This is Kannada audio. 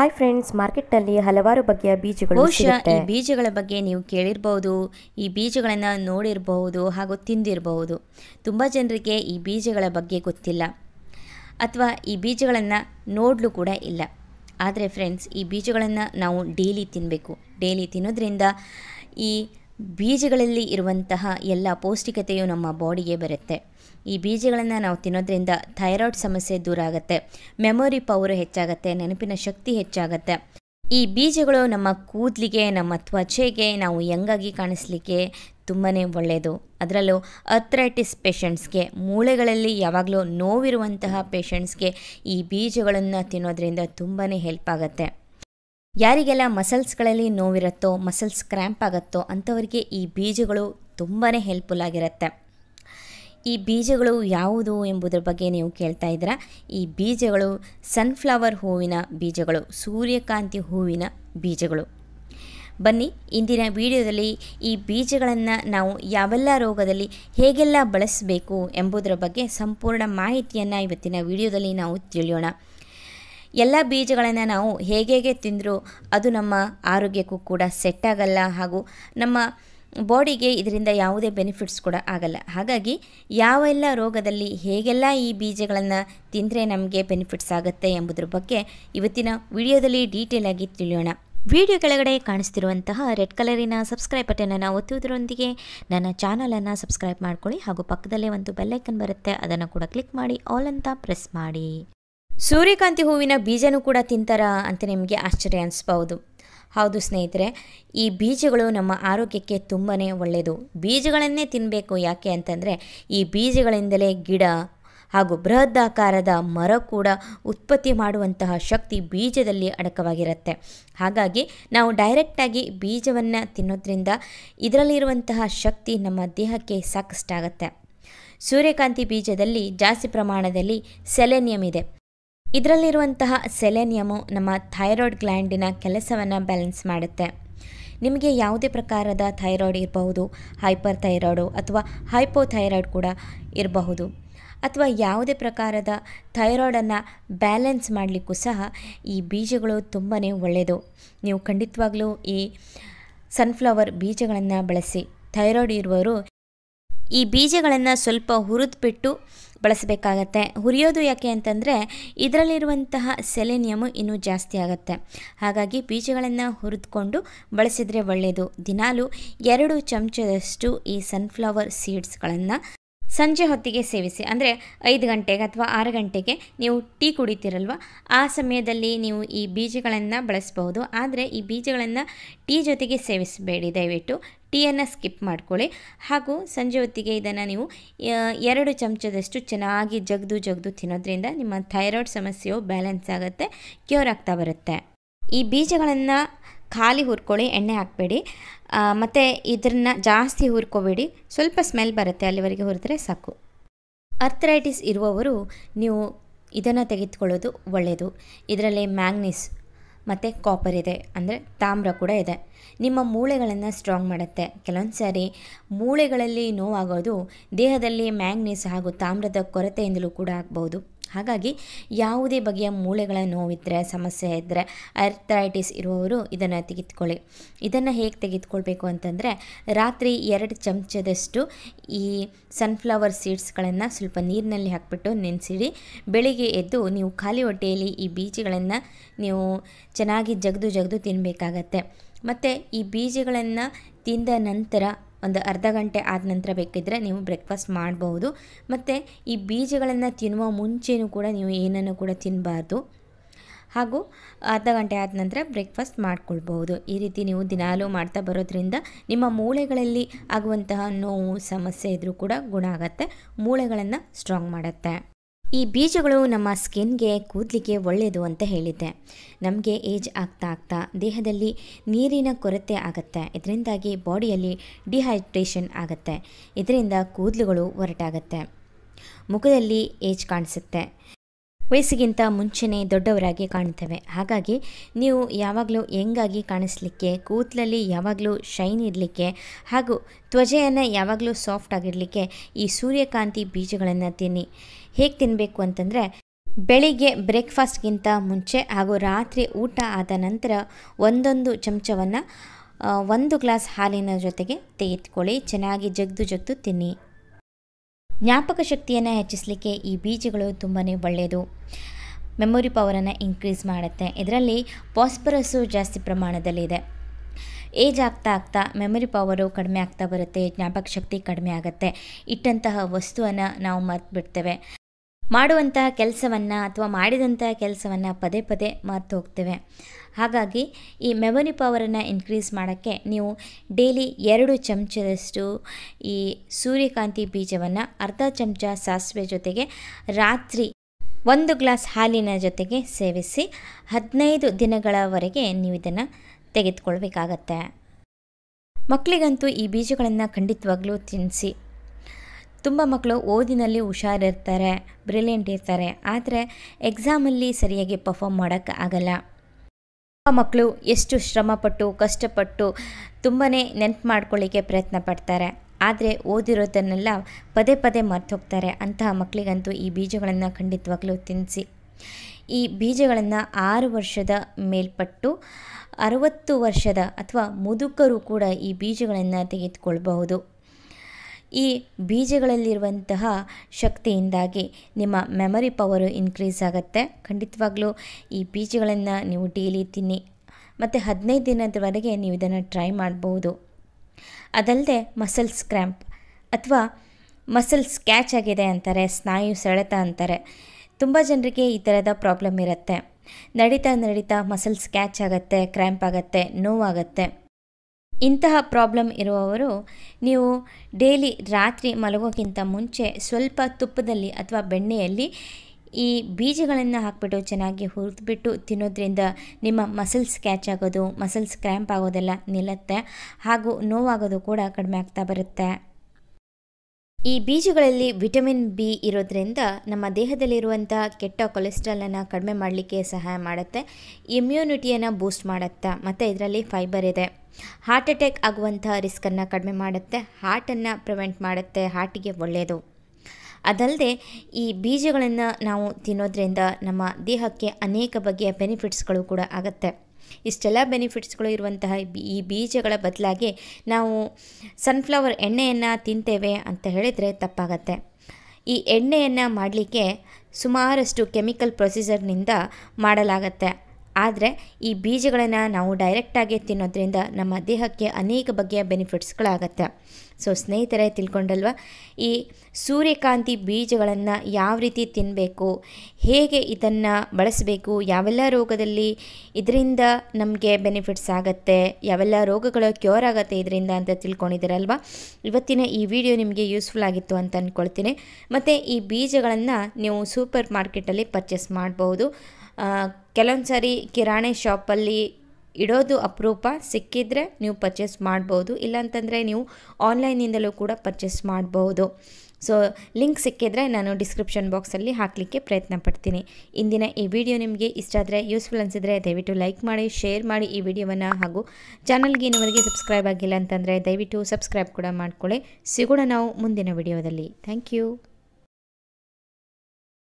ಹಾಯ್ ಫ್ರೆಂಡ್ಸ್ ಮಾರ್ಕೆಟ್ನಲ್ಲಿ ಹಲವಾರು ಬಗೆಯ ಬೀಜಗಳು ಬಹುಶಃ ಈ ಬೀಜಗಳ ಬಗ್ಗೆ ನೀವು ಕೇಳಿರಬಹುದು ಈ ಬೀಜಗಳನ್ನು ನೋಡಿರಬಹುದು ಹಾಗೂ ತಿಂದಿರಬಹುದು ತುಂಬ ಜನರಿಗೆ ಈ ಬೀಜಗಳ ಬಗ್ಗೆ ಗೊತ್ತಿಲ್ಲ ಅಥವಾ ಈ ಬೀಜಗಳನ್ನು ನೋಡ್ಲು ಕೂಡ ಇಲ್ಲ ಆದರೆ ಫ್ರೆಂಡ್ಸ್ ಈ ಬೀಜಗಳನ್ನು ನಾವು ಡೈಲಿ ತಿನ್ನಬೇಕು ಡೈಲಿ ತಿನ್ನೋದ್ರಿಂದ ಈ ಬೀಜಗಳಲ್ಲಿ ಇರುವಂತಹ ಎಲ್ಲ ಪೌಷ್ಟಿಕತೆಯು ನಮ್ಮ ಬಾಡಿಗೆ ಬರುತ್ತೆ ಈ ಬೀಜಗಳನ್ನು ನಾವು ತಿನ್ನೋದ್ರಿಂದ ಥೈರಾಯ್ಡ್ ಸಮಸ್ಯೆ ದೂರ ಆಗುತ್ತೆ ಮೆಮೊರಿ ಪವರ್ ಹೆಚ್ಚಾಗುತ್ತೆ ನೆನಪಿನ ಶಕ್ತಿ ಹೆಚ್ಚಾಗುತ್ತೆ ಈ ಬೀಜಗಳು ನಮ್ಮ ಕೂದಲಿಗೆ ನಮ್ಮ ತ್ವಚೆಗೆ ನಾವು ಯಂಗಾಗಿ ಕಾಣಿಸ್ಲಿಕ್ಕೆ ತುಂಬಾ ಒಳ್ಳೆಯದು ಅದರಲ್ಲೂ ಅಥ್ರೈಟಿಸ್ ಪೇಷಂಟ್ಸ್ಗೆ ಮೂಳೆಗಳಲ್ಲಿ ಯಾವಾಗಲೂ ನೋವಿರುವಂತಹ ಪೇಷಂಟ್ಸ್ಗೆ ಈ ಬೀಜಗಳನ್ನು ತಿನ್ನೋದ್ರಿಂದ ತುಂಬಾ ಹೆಲ್ಪ್ ಆಗುತ್ತೆ ಯಾರಿಗೆಲ್ಲ ಮಸಲ್ಸ್ಗಳಲ್ಲಿ ನೋವಿರುತ್ತೋ ಮಸಲ್ಸ್ ಕ್ರ್ಯಾಂಪ್ ಆಗುತ್ತೋ ಅಂಥವರಿಗೆ ಈ ಬೀಜಗಳು ತುಂಬಾ ಹೆಲ್ಪ್ಫುಲ್ ಆಗಿರುತ್ತೆ ಈ ಬೀಜಗಳು ಯಾವುದು ಎಂಬುದರ ಬಗ್ಗೆ ನೀವು ಕೇಳ್ತಾ ಇದ್ದೀರಾ ಈ ಬೀಜಗಳು ಸನ್ಫ್ಲವರ್ ಹೂವಿನ ಬೀಜಗಳು ಸೂರ್ಯಕಾಂತಿ ಹೂವಿನ ಬೀಜಗಳು ಬನ್ನಿ ಇಂದಿನ ವಿಡಿಯೋದಲ್ಲಿ ಈ ಬೀಜಗಳನ್ನು ನಾವು ಯಾವೆಲ್ಲ ರೋಗದಲ್ಲಿ ಹೇಗೆಲ್ಲ ಬಳಸಬೇಕು ಎಂಬುದರ ಬಗ್ಗೆ ಸಂಪೂರ್ಣ ಮಾಹಿತಿಯನ್ನು ಇವತ್ತಿನ ವಿಡಿಯೋದಲ್ಲಿ ನಾವು ತಿಳಿಯೋಣ ಎಲ್ಲ ಬೀಜಗಳನ್ನು ನಾವು ಹೇಗೆ ಹೇಗೆ ತಿಂದರೂ ಅದು ನಮ್ಮ ಆರೋಗ್ಯಕ್ಕೂ ಕೂಡ ಸೆಟ್ ಆಗಲ್ಲ ಹಾಗೂ ನಮ್ಮ ಬಾಡಿಗೆ ಇದರಿಂದ ಯಾವುದೇ ಬೆನಿಫಿಟ್ಸ್ ಕೂಡ ಆಗಲ್ಲ ಹಾಗಾಗಿ ಯಾವ ಎಲ್ಲ ರೋಗದಲ್ಲಿ ಹೇಗೆಲ್ಲ ಈ ಬೀಜಗಳನ್ನು ತಿಂದರೆ ನಮಗೆ ಬೆನಿಫಿಟ್ಸ್ ಆಗುತ್ತೆ ಎಂಬುದರ ಬಗ್ಗೆ ಇವತ್ತಿನ ವಿಡಿಯೋದಲ್ಲಿ ಡೀಟೇಲ್ ಆಗಿ ತಿಳಿಯೋಣ ವಿಡಿಯೋ ಕೆಳಗಡೆ ಕಾಣಿಸ್ತಿರುವಂತಹ ರೆಡ್ ಕಲರಿನ ಸಬ್ಸ್ಕ್ರೈಬ್ ಬಟನನ್ನು ಒತ್ತುವುದರೊಂದಿಗೆ ನನ್ನ ಚಾನಲನ್ನು ಸಬ್ಸ್ಕ್ರೈಬ್ ಮಾಡ್ಕೊಳ್ಳಿ ಹಾಗೂ ಪಕ್ಕದಲ್ಲೇ ಒಂದು ಬೆಲ್ಲೈಕನ್ ಬರುತ್ತೆ ಅದನ್ನು ಕೂಡ ಕ್ಲಿಕ್ ಮಾಡಿ ಆಲ್ ಅಂತ ಪ್ರೆಸ್ ಮಾಡಿ ಸೂರ್ಯಕಾಂತಿ ಹೂವಿನ ಬೀಜನೂ ಕೂಡ ತಿಂತಾರಾ ಅಂತ ನಿಮಗೆ ಆಶ್ಚರ್ಯ ಅನಿಸ್ಬಹುದು ಹೌದು ಸ್ನೇಹಿತರೆ ಈ ಬೀಜಗಳು ನಮ್ಮ ಆರೋಗ್ಯಕ್ಕೆ ತುಂಬಾ ಒಳ್ಳೆಯದು ಬೀಜಗಳನ್ನೇ ತಿನ್ನಬೇಕು ಯಾಕೆ ಅಂತಂದರೆ ಈ ಬೀಜಗಳಿಂದಲೇ ಗಿಡ ಹಾಗೂ ಬೃಹದಾಕಾರದ ಮರ ಕೂಡ ಉತ್ಪತ್ತಿ ಮಾಡುವಂತಹ ಶಕ್ತಿ ಬೀಜದಲ್ಲಿ ಅಡಕವಾಗಿರುತ್ತೆ ಹಾಗಾಗಿ ನಾವು ಡೈರೆಕ್ಟಾಗಿ ಬೀಜವನ್ನು ತಿನ್ನೋದ್ರಿಂದ ಇದರಲ್ಲಿರುವಂತಹ ಶಕ್ತಿ ನಮ್ಮ ದೇಹಕ್ಕೆ ಸಾಕಷ್ಟಾಗತ್ತೆ ಸೂರ್ಯಕಾಂತಿ ಬೀಜದಲ್ಲಿ ಜಾಸ್ತಿ ಪ್ರಮಾಣದಲ್ಲಿ ಸೆಲೆನಿಯಂ ಇದೆ ಇದರಲ್ಲಿರುವಂತಹ ಸೆಲೆನಿಯಮು ನಮ್ಮ ಥೈರಾಯ್ಡ್ ಗ್ಲ್ಯಾಂಡಿನ ಕೆಲಸವನ್ನು ಬ್ಯಾಲೆನ್ಸ್ ಮಾಡುತ್ತೆ ನಿಮಗೆ ಯಾವುದೇ ಪ್ರಕಾರದ ಥೈರಾಯ್ಡ್ ಇರಬಹುದು ಹೈಪರ್ ಥೈರಾಯ್ಡು ಅಥವಾ ಹೈಪೋಥೈರಾಯ್ಡ್ ಕೂಡ ಇರಬಹುದು ಅಥವಾ ಯಾವುದೇ ಪ್ರಕಾರದ ಥೈರಾಯ್ಡನ್ನು ಬ್ಯಾಲೆನ್ಸ್ ಮಾಡಲಿಕ್ಕೂ ಸಹ ಈ ಬೀಜಗಳು ತುಂಬಾ ಒಳ್ಳೆಯದು ನೀವು ಖಂಡಿತವಾಗಲೂ ಈ ಸನ್ಫ್ಲವರ್ ಬೀಜಗಳನ್ನು ಬಳಸಿ ಥೈರಾಯ್ಡ್ ಇರುವವರು ಈ ಬೀಜಗಳನ್ನು ಸ್ವಲ್ಪ ಹುರಿದ್ಬಿಟ್ಟು ಬಳಸಬೇಕಾಗತ್ತೆ ಹುರಿಯೋದು ಯಾಕೆ ಅಂತಂದರೆ ಇದರಲ್ಲಿರುವಂತಹ ಸೆಲೆನಿಯಮು ಇನ್ನೂ ಜಾಸ್ತಿ ಆಗುತ್ತೆ ಹಾಗಾಗಿ ಬೀಜಗಳನ್ನು ಹುರಿದುಕೊಂಡು ಬಳಸಿದರೆ ಒಳ್ಳೆಯದು ದಿನಾಲು ಎರಡು ಚಮಚದಷ್ಟು ಈ ಸನ್ಫ್ಲವರ್ ಸೀಡ್ಸ್ಗಳನ್ನು ಸಂಜೆ ಹೊತ್ತಿಗೆ ಸೇವಿಸಿ ಅಂದರೆ ಐದು ಗಂಟೆಗೆ ಅಥವಾ ಆರು ಗಂಟೆಗೆ ನೀವು ಟೀ ಕುಡಿತೀರಲ್ವ ಆ ಸಮಯದಲ್ಲಿ ನೀವು ಈ ಬೀಜಗಳನ್ನು ಬಳಸಬಹುದು ಆದರೆ ಈ ಬೀಜಗಳನ್ನು ಟೀ ಜೊತೆಗೆ ಸೇವಿಸಬೇಡಿ ದಯವಿಟ್ಟು ಟೀಯನ್ನು ಸ್ಕಿಪ್ ಮಾಡ್ಕೊಳ್ಳಿ ಹಾಗೂ ಸಂಜೆ ಹೊತ್ತಿಗೆ ಇದನ್ನು ನೀವು ಎರಡು ಚಮಚದಷ್ಟು ಚೆನ್ನಾಗಿ ಜಗ್ದು ಜಗ್ದು ತಿನ್ನೋದ್ರಿಂದ ನಿಮ್ಮ ಥೈರಾಯ್ಡ್ ಸಮಸ್ಯೆಯು ಬ್ಯಾಲೆನ್ಸ್ ಆಗುತ್ತೆ ಕ್ಯೂರ್ ಆಗ್ತಾ ಬರುತ್ತೆ ಈ ಬೀಜಗಳನ್ನು ಖಾಲಿ ಹುರ್ಕೊಳ್ಳಿ ಎಣ್ಣೆ ಹಾಕಬೇಡಿ ಮತ್ತು ಇದನ್ನು ಜಾಸ್ತಿ ಹುರ್ಕೋಬೇಡಿ ಸ್ವಲ್ಪ ಸ್ಮೆಲ್ ಬರುತ್ತೆ ಅಲ್ಲಿವರೆಗೆ ಹುರಿದ್ರೆ ಸಾಕು ಅರ್ಥರೈಟಿಸ್ ಇರುವವರು ನೀವು ಇದನ್ನು ತೆಗೆದುಕೊಳ್ಳೋದು ಒಳ್ಳೆಯದು ಇದರಲ್ಲಿ ಮ್ಯಾಂಗ್ನೀಸ್ ಮತ್ತು ಕಾಪರ್ ಇದೆ ಅಂದರೆ ತಾಮ್ರ ಕೂಡ ಇದೆ ನಿಮ್ಮ ಮೂಳೆಗಳನ್ನು ಸ್ಟ್ರಾಂಗ್ ಮಾಡುತ್ತೆ ಕೆಲವೊಂದು ಸಾರಿ ಮೂಳೆಗಳಲ್ಲಿ ನೋವಾಗೋದು ದೇಹದಲ್ಲಿ ಮ್ಯಾಂಗ್ನೀಸ್ ಹಾಗೂ ತಾಮ್ರದ ಕೊರತೆಯಿಂದಲೂ ಕೂಡ ಆಗ್ಬೋದು ಹಾಗಾಗಿ ಯಾವುದೇ ಬಗೆಯ ಮೂಳೆಗಳ ನೋವಿದ್ದರೆ ಸಮಸ್ಯೆ ಇದ್ದರೆ ಅರ್ಥರೈಟಿಸ್ ಇರುವವರು ಇದನ್ನು ತೆಗೆದುಕೊಳ್ಳಿ ಇದನ್ನು ಹೇಗೆ ತೆಗೆದುಕೊಳ್ಬೇಕು ಅಂತಂದರೆ ರಾತ್ರಿ ಎರಡು ಚಮಚದಷ್ಟು ಈ ಸನ್ಫ್ಲವರ್ ಸೀಡ್ಸ್ಗಳನ್ನು ಸ್ವಲ್ಪ ನೀರಿನಲ್ಲಿ ಹಾಕಿಬಿಟ್ಟು ನೆನೆಸಿಡಿ ಬೆಳಿಗ್ಗೆ ಎದ್ದು ನೀವು ಖಾಲಿ ಹೊಟ್ಟೆಯಲ್ಲಿ ಈ ಬೀಜಗಳನ್ನು ನೀವು ಚೆನ್ನಾಗಿ ಜಗದು ಜಗದು ತಿನ್ನಬೇಕಾಗತ್ತೆ ಮತ್ತು ಈ ಬೀಜಗಳನ್ನು ತಿಂದ ನಂತರ ಒಂದು ಅರ್ಧ ಗಂಟೆ ಆದ ನಂತರ ಬೇಕಿದ್ದರೆ ನೀವು ಬ್ರೇಕ್ಫಾಸ್ಟ್ ಮಾಡಬಹುದು ಮತ್ತು ಈ ಬೀಜಗಳನ್ನು ತಿನ್ನುವ ಮುಂಚೆನೂ ಕೂಡ ನೀವು ಏನನ್ನು ಕೂಡ ತಿನ್ನಬಾರ್ದು ಹಾಗೂ ಅರ್ಧ ಗಂಟೆ ಆದ ನಂತರ ಬ್ರೇಕ್ಫಾಸ್ಟ್ ಮಾಡ್ಕೊಳ್ಬಹುದು ಈ ರೀತಿ ನೀವು ದಿನಾಲೂ ಮಾಡ್ತಾ ಬರೋದ್ರಿಂದ ನಿಮ್ಮ ಮೂಳೆಗಳಲ್ಲಿ ಆಗುವಂತಹ ನೋವು ಸಮಸ್ಯೆ ಇದ್ದರೂ ಕೂಡ ಗುಣ ಆಗುತ್ತೆ ಮೂಳೆಗಳನ್ನು ಸ್ಟ್ರಾಂಗ್ ಮಾಡುತ್ತೆ ಈ ಬೀಜಗಳು ನಮ್ಮ ಸ್ಕಿನ್ಗೆ ಕೂದಲಿಗೆ ಒಳ್ಳೆಯದು ಅಂತ ಹೇಳಿದ್ದೆ ನಮಗೆ ಏಜ್ ಆಗ್ತಾ ಆಗ್ತಾ ದೇಹದಲ್ಲಿ ನೀರಿನ ಕೊರತೆ ಆಗುತ್ತೆ ಇದರಿಂದಾಗಿ ಬಾಡಿಯಲ್ಲಿ ಡಿಹೈಡ್ರೇಷನ್ ಆಗುತ್ತೆ ಇದರಿಂದ ಕೂದಲುಗಳು ಒರಟಾಗುತ್ತೆ ಮುಖದಲ್ಲಿ ಏಜ್ ಕಾಣಿಸುತ್ತೆ ವಯಸ್ಸಿಗಿಂತ ಮುಂಚೆನೇ ದೊಡ್ಡವರಾಗಿ ಕಾಣ್ತೇವೆ ಹಾಗಾಗಿ ನೀವು ಯಾವಾಗಲೂ ಹೆಂಗಾಗಿ ಕಾಣಿಸ್ಲಿಕ್ಕೆ ಕೂತ್ಲಲ್ಲಿ ಯಾವಾಗಲೂ ಶೈನ್ ಇರಲಿಕ್ಕೆ ಹಾಗೂ ತ್ವಜೆಯನ್ನು ಯಾವಾಗಲೂ ಸಾಫ್ಟ್ ಆಗಿರಲಿಕ್ಕೆ ಈ ಸೂರ್ಯಕಾಂತಿ ಬೀಜಗಳನ್ನು ತಿನ್ನಿ ಹೇಗೆ ತಿನ್ನಬೇಕು ಅಂತಂದರೆ ಬೆಳಿಗ್ಗೆ ಬ್ರೇಕ್ಫಾಸ್ಟ್ಗಿಂತ ಮುಂಚೆ ಹಾಗೂ ರಾತ್ರಿ ಊಟ ಆದ ನಂತರ ಒಂದೊಂದು ಚಮಚವನ್ನು ಒಂದು ಗ್ಲಾಸ್ ಹಾಲಿನ ಜೊತೆಗೆ ತೆಗೆದುಕೊಳ್ಳಿ ಚೆನ್ನಾಗಿ ಜಗ್ದು ಜಗ್ದು ತಿನ್ನಿ ಜ್ಞಾಪಕ ಶಕ್ತಿಯನ್ನು ಹೆಚ್ಚಿಸಲಿಕ್ಕೆ ಈ ಬೀಜಗಳು ತುಂಬಾ ಒಳ್ಳೆಯದು ಮೆಮೊರಿ ಪವರನ್ನು ಇನ್ಕ್ರೀಸ್ ಮಾಡುತ್ತೆ ಇದರಲ್ಲಿ ಪಾಸ್ಪರಸ್ಸು ಜಾಸ್ತಿ ಪ್ರಮಾಣದಲ್ಲಿದೆ ಏಜ್ ಆಗ್ತಾ ಆಗ್ತಾ ಮೆಮೊರಿ ಪವರು ಕಡಿಮೆ ಆಗ್ತಾ ಬರುತ್ತೆ ಜ್ಞಾಪಕ ಶಕ್ತಿ ಕಡಿಮೆ ಆಗುತ್ತೆ ಇಟ್ಟಂತಹ ವಸ್ತುವನ್ನು ನಾವು ಮರ್ತು ಬಿಡ್ತೇವೆ ಮಾಡುವಂತಹ ಕೆಲಸವನ್ನು ಅಥವಾ ಮಾಡಿದಂಥ ಕೆಲಸವನ್ನು ಪದೇ ಪದೇ ಮರೆತು ಹೋಗ್ತೇವೆ ಹಾಗಾಗಿ ಈ ಮೆಮೊರಿ ಪವರನ್ನು ಇನ್ಕ್ರೀಸ್ ಮಾಡೋಕ್ಕೆ ನೀವು ಡೈಲಿ ಎರಡು ಚಮಚದಷ್ಟು ಈ ಸೂರ್ಯಕಾಂತಿ ಬೀಜವನ್ನು ಅರ್ಧ ಚಮಚ ಸಾಸಿವೆ ಜೊತೆಗೆ ರಾತ್ರಿ ಒಂದು ಗ್ಲಾಸ್ ಹಾಲಿನ ಜೊತೆಗೆ ಸೇವಿಸಿ ಹದಿನೈದು ದಿನಗಳವರೆಗೆ ನೀವು ಇದನ್ನು ತೆಗೆದುಕೊಳ್ಬೇಕಾಗತ್ತೆ ಮಕ್ಕಳಿಗಂತೂ ಈ ಬೀಜಗಳನ್ನು ಖಂಡಿತವಾಗ್ಲೂ ತಿನ್ನಿಸಿ ತುಂಬ ಮಕ್ಕಳು ಓದಿನಲ್ಲಿ ಹುಷಾರಿರ್ತಾರೆ ಬ್ರಿಲಿಯಂಟ್ ಇರ್ತಾರೆ ಆದರೆ ಎಕ್ಸಾಮಲ್ಲಿ ಸರಿಯಾಗಿ ಪರ್ಫಾಮ್ ಮಾಡೋಕ್ಕೆ ಆಗಲ್ಲ ತುಂಬ ಮಕ್ಕಳು ಎಷ್ಟು ಶ್ರಮಪಟ್ಟು ಕಷ್ಟಪಟ್ಟು ತುಂಬಾ ನೆನಪು ಮಾಡ್ಕೊಳ್ಳಿಕ್ಕೆ ಪ್ರಯತ್ನ ಪಡ್ತಾರೆ ಆದರೆ ಓದಿರೋದನ್ನೆಲ್ಲ ಪದೇ ಪದೇ ಹೋಗ್ತಾರೆ ಅಂತಹ ಮಕ್ಕಳಿಗಂತೂ ಈ ಬೀಜಗಳನ್ನು ಖಂಡಿತವಾಗಲೂ ತಿನ್ನಿಸಿ ಈ ಬೀಜಗಳನ್ನು ಆರು ವರ್ಷದ ಮೇಲ್ಪಟ್ಟು ಅರವತ್ತು ವರ್ಷದ ಅಥವಾ ಮುದುಕರು ಕೂಡ ಈ ಬೀಜಗಳನ್ನು ತೆಗೆದುಕೊಳ್ಬಹುದು ಈ ಬೀಜಗಳಲ್ಲಿರುವಂತಹ ಶಕ್ತಿಯಿಂದಾಗಿ ನಿಮ್ಮ ಮೆಮರಿ ಪವರು ಇನ್ಕ್ರೀಸ್ ಆಗುತ್ತೆ ಖಂಡಿತವಾಗ್ಲೂ ಈ ಬೀಜಗಳನ್ನು ನೀವು ಡೈಲಿ ತಿನ್ನಿ ಮತ್ತು ಹದಿನೈದು ದಿನದವರೆಗೆ ನೀವು ಇದನ್ನು ಟ್ರೈ ಮಾಡ್ಬೋದು ಅದಲ್ಲದೆ ಮಸಲ್ಸ್ ಕ್ರ್ಯಾಂಪ್ ಅಥವಾ ಮಸಲ್ಸ್ ಸ್ಕ್ಯಾಚ್ ಆಗಿದೆ ಅಂತಾರೆ ಸ್ನಾಯು ಸೆಳೆತ ಅಂತಾರೆ ತುಂಬ ಜನರಿಗೆ ಈ ಥರದ ಪ್ರಾಬ್ಲಮ್ ಇರುತ್ತೆ ನಡೀತಾ ನಡೀತಾ ಮಸಲ್ಸ್ ಸ್ಕ್ಯಾಚ್ ಆಗುತ್ತೆ ಕ್ರ್ಯಾಂಪ್ ಆಗುತ್ತೆ ನೋವಾಗುತ್ತೆ ಇಂತಹ ಪ್ರಾಬ್ಲಮ್ ಇರುವವರು ನೀವು ಡೈಲಿ ರಾತ್ರಿ ಮಲಗೋಕ್ಕಿಂತ ಮುಂಚೆ ಸ್ವಲ್ಪ ತುಪ್ಪದಲ್ಲಿ ಅಥವಾ ಬೆಣ್ಣೆಯಲ್ಲಿ ಈ ಬೀಜಗಳನ್ನು ಹಾಕಿಬಿಟ್ಟು ಚೆನ್ನಾಗಿ ಹುರಿದ್ಬಿಟ್ಟು ತಿನ್ನೋದ್ರಿಂದ ನಿಮ್ಮ ಮಸಲ್ಸ್ ಕ್ಯಾಚ್ ಆಗೋದು ಮಸಲ್ಸ್ ಕ್ರ್ಯಾಂಪ್ ಆಗೋದೆಲ್ಲ ನಿಲ್ಲುತ್ತೆ ಹಾಗೂ ನೋವಾಗೋದು ಕೂಡ ಕಡಿಮೆ ಆಗ್ತಾ ಬರುತ್ತೆ ಈ ಬೀಜಗಳಲ್ಲಿ ವಿಟಮಿನ್ ಬಿ ಇರೋದ್ರಿಂದ ನಮ್ಮ ದೇಹದಲ್ಲಿರುವಂಥ ಕೆಟ್ಟ ಕೊಲೆಸ್ಟ್ರಾಲನ್ನು ಕಡಿಮೆ ಮಾಡಲಿಕ್ಕೆ ಸಹಾಯ ಮಾಡುತ್ತೆ ಇಮ್ಯುನಿಟಿಯನ್ನು ಬೂಸ್ಟ್ ಮಾಡುತ್ತೆ ಮತ್ತು ಇದರಲ್ಲಿ ಫೈಬರ್ ಇದೆ ಹಾರ್ಟ್ ಅಟ್ಯಾಕ್ ಆಗುವಂಥ ರಿಸ್ಕನ್ನು ಕಡಿಮೆ ಮಾಡುತ್ತೆ ಹಾರ್ಟನ್ನು ಪ್ರಿವೆಂಟ್ ಮಾಡುತ್ತೆ ಹಾರ್ಟಿಗೆ ಒಳ್ಳೆಯದು ಅದಲ್ಲದೆ ಈ ಬೀಜಗಳನ್ನು ನಾವು ತಿನ್ನೋದ್ರಿಂದ ನಮ್ಮ ದೇಹಕ್ಕೆ ಅನೇಕ ಬಗೆಯ ಬೆನಿಫಿಟ್ಸ್ಗಳು ಕೂಡ ಆಗುತ್ತೆ ಇಷ್ಟೆಲ್ಲ ಬೆನಿಫಿಟ್ಸ್ಗಳು ಇರುವಂತಹ ಈ ಬೀಜಗಳ ಬದಲಾಗಿ ನಾವು ಸನ್ಫ್ಲವರ್ ಎಣ್ಣೆಯನ್ನು ತಿಂತೇವೆ ಅಂತ ಹೇಳಿದರೆ ತಪ್ಪಾಗತ್ತೆ ಈ ಎಣ್ಣೆಯನ್ನು ಮಾಡಲಿಕ್ಕೆ ಸುಮಾರಷ್ಟು ಕೆಮಿಕಲ್ ಪ್ರೊಸೀಜರ್ನಿಂದ ಮಾಡಲಾಗತ್ತೆ ಆದರೆ ಈ ಬೀಜಗಳನ್ನು ನಾವು ಡೈರೆಕ್ಟಾಗಿ ತಿನ್ನೋದ್ರಿಂದ ನಮ್ಮ ದೇಹಕ್ಕೆ ಅನೇಕ ಬಗೆಯ ಬೆನಿಫಿಟ್ಸ್ಗಳಾಗತ್ತೆ ಸೊ ಸ್ನೇಹಿತರೇ ತಿಳ್ಕೊಂಡಲ್ವ ಈ ಸೂರ್ಯಕಾಂತಿ ಬೀಜಗಳನ್ನು ಯಾವ ರೀತಿ ತಿನ್ನಬೇಕು ಹೇಗೆ ಇದನ್ನು ಬಳಸಬೇಕು ಯಾವೆಲ್ಲ ರೋಗದಲ್ಲಿ ಇದರಿಂದ ನಮಗೆ ಬೆನಿಫಿಟ್ಸ್ ಆಗುತ್ತೆ ಯಾವೆಲ್ಲ ರೋಗಗಳು ಕ್ಯೂರ್ ಆಗುತ್ತೆ ಇದರಿಂದ ಅಂತ ತಿಳ್ಕೊಂಡಿದ್ದೀರಲ್ವ ಇವತ್ತಿನ ಈ ವಿಡಿಯೋ ನಿಮಗೆ ಯೂಸ್ಫುಲ್ ಆಗಿತ್ತು ಅಂತ ಅಂದ್ಕೊಳ್ತೀನಿ ಮತ್ತು ಈ ಬೀಜಗಳನ್ನು ನೀವು ಸೂಪರ್ ಮಾರ್ಕೆಟಲ್ಲಿ ಪರ್ಚೇಸ್ ಮಾಡ್ಬೋದು ಕೆಲವೊಂದು ಸಾರಿ ಕಿರಾಣಿ ಶಾಪಲ್ಲಿ ಇಡೋದು ಅಪರೂಪ ಸಿಕ್ಕಿದ್ರೆ ನೀವು ಪರ್ಚೇಸ್ ಮಾಡ್ಬೋದು ಇಲ್ಲಾಂತಂದರೆ ನೀವು ಆನ್ಲೈನಿಂದಲೂ ಕೂಡ ಪರ್ಚೇಸ್ ಮಾಡ್ಬೋದು ಸೊ ಲಿಂಕ್ ಸಿಕ್ಕಿದ್ರೆ ನಾನು ಡಿಸ್ಕ್ರಿಪ್ಷನ್ ಬಾಕ್ಸಲ್ಲಿ ಹಾಕಲಿಕ್ಕೆ ಪ್ರಯತ್ನ ಪಡ್ತೀನಿ ಇಂದಿನ ಈ ವಿಡಿಯೋ ನಿಮಗೆ ಇಷ್ಟ ಆದರೆ ಯೂಸ್ಫುಲ್ ಅನಿಸಿದರೆ ದಯವಿಟ್ಟು ಲೈಕ್ ಮಾಡಿ ಶೇರ್ ಮಾಡಿ ಈ ವಿಡಿಯೋವನ್ನು ಹಾಗೂ ಚಾನಲ್ಗೆ ಇನ್ನುವರೆಗೆ ಸಬ್ಸ್ಕ್ರೈಬ್ ಆಗಿಲ್ಲ ಅಂತಂದರೆ ದಯವಿಟ್ಟು ಸಬ್ಸ್ಕ್ರೈಬ್ ಕೂಡ ಮಾಡಿಕೊಳ್ಳಿ ಸಿಗೋಣ ನಾವು ಮುಂದಿನ ವಿಡಿಯೋದಲ್ಲಿ ಥ್ಯಾಂಕ್ ಯು